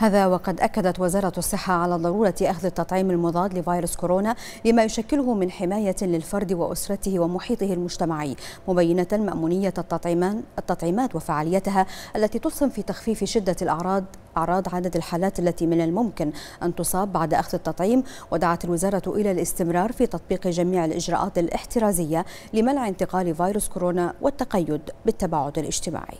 هذا وقد أكدت وزارة الصحة على ضرورة أخذ التطعيم المضاد لفيروس كورونا لما يشكله من حماية للفرد وأسرته ومحيطه المجتمعي مبينة مأمونية التطعيمان التطعيمات وفعاليتها التي تسهم في تخفيف شدة الأعراض أعراض عدد الحالات التي من الممكن أن تصاب بعد أخذ التطعيم ودعت الوزارة إلى الاستمرار في تطبيق جميع الإجراءات الاحترازية لمنع انتقال فيروس كورونا والتقيد بالتباعد الاجتماعي.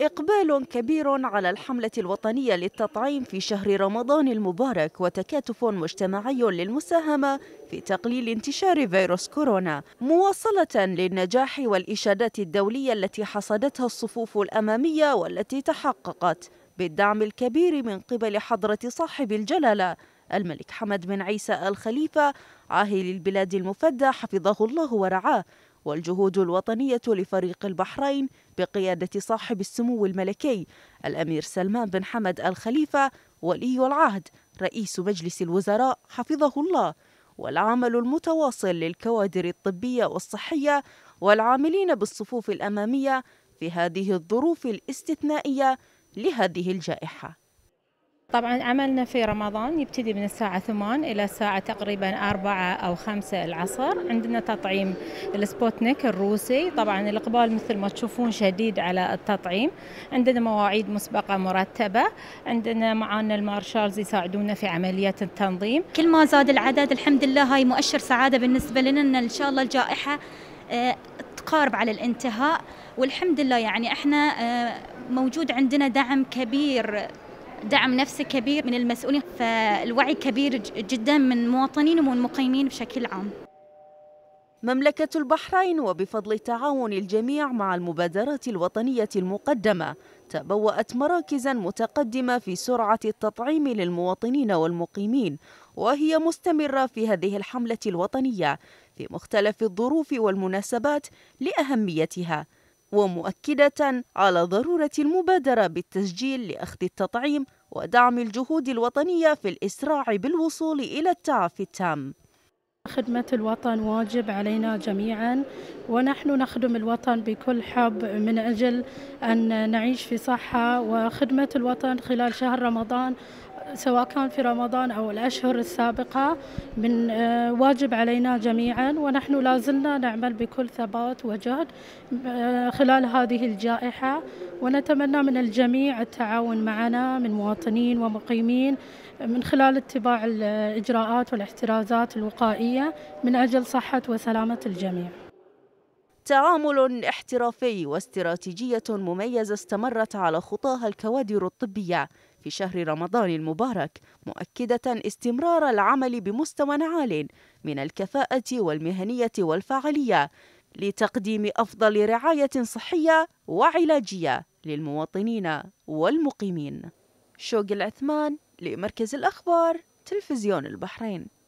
إقبال كبير على الحملة الوطنية للتطعيم في شهر رمضان المبارك وتكاتف مجتمعي للمساهمة في تقليل انتشار فيروس كورونا مواصلة للنجاح والإشادات الدولية التي حصدتها الصفوف الأمامية والتي تحققت بالدعم الكبير من قبل حضرة صاحب الجلالة الملك حمد بن عيسى الخليفة عاهل البلاد المفدى حفظه الله ورعاه والجهود الوطنية لفريق البحرين بقيادة صاحب السمو الملكي الأمير سلمان بن حمد الخليفة ولي العهد رئيس مجلس الوزراء حفظه الله والعمل المتواصل للكوادر الطبية والصحية والعاملين بالصفوف الأمامية في هذه الظروف الاستثنائية لهذه الجائحة طبعا عملنا في رمضان يبتدي من الساعة ثمان إلى الساعة تقريبا أربعة أو خمسة العصر عندنا تطعيم السبوتنيك الروسي طبعا الإقبال مثل ما تشوفون شديد على التطعيم عندنا مواعيد مسبقة مرتبة عندنا معانا المارشالز يساعدونا في عملية التنظيم كل ما زاد العدد الحمد لله هاي مؤشر سعادة بالنسبة لنا إن إن شاء الله الجائحة آه، تقارب على الانتهاء والحمد لله يعني احنا آه، موجود عندنا دعم كبير دعم نفسي كبير من المسؤولين فالوعي كبير جدا من مواطنين ومن مقيمين بشكل عام مملكة البحرين وبفضل تعاون الجميع مع المبادرات الوطنية المقدمة تبوأت مراكزا متقدمة في سرعة التطعيم للمواطنين والمقيمين وهي مستمرة في هذه الحملة الوطنية في مختلف الظروف والمناسبات لأهميتها ومؤكدة على ضرورة المبادرة بالتسجيل لأخذ التطعيم ودعم الجهود الوطنية في الإسراع بالوصول إلى التعافي التام. خدمة الوطن واجب علينا جميعا ونحن نخدم الوطن بكل حب من أجل أن نعيش في صحة وخدمة الوطن خلال شهر رمضان سواء كان في رمضان أو الأشهر السابقة من آه، واجب علينا جميعا ونحن لازلنا نعمل بكل ثبات وجهد آه، خلال هذه الجائحة ونتمنى من الجميع التعاون معنا من مواطنين ومقيمين من خلال اتباع الإجراءات والاحترازات الوقائية من أجل صحة وسلامة الجميع تعامل احترافي واستراتيجية مميزة استمرت على خطاها الكوادر الطبية في شهر رمضان المبارك مؤكدة استمرار العمل بمستوى عال من الكفاءة والمهنية والفاعلية لتقديم أفضل رعاية صحية وعلاجية للمواطنين والمقيمين شوق العثمان لمركز الأخبار تلفزيون البحرين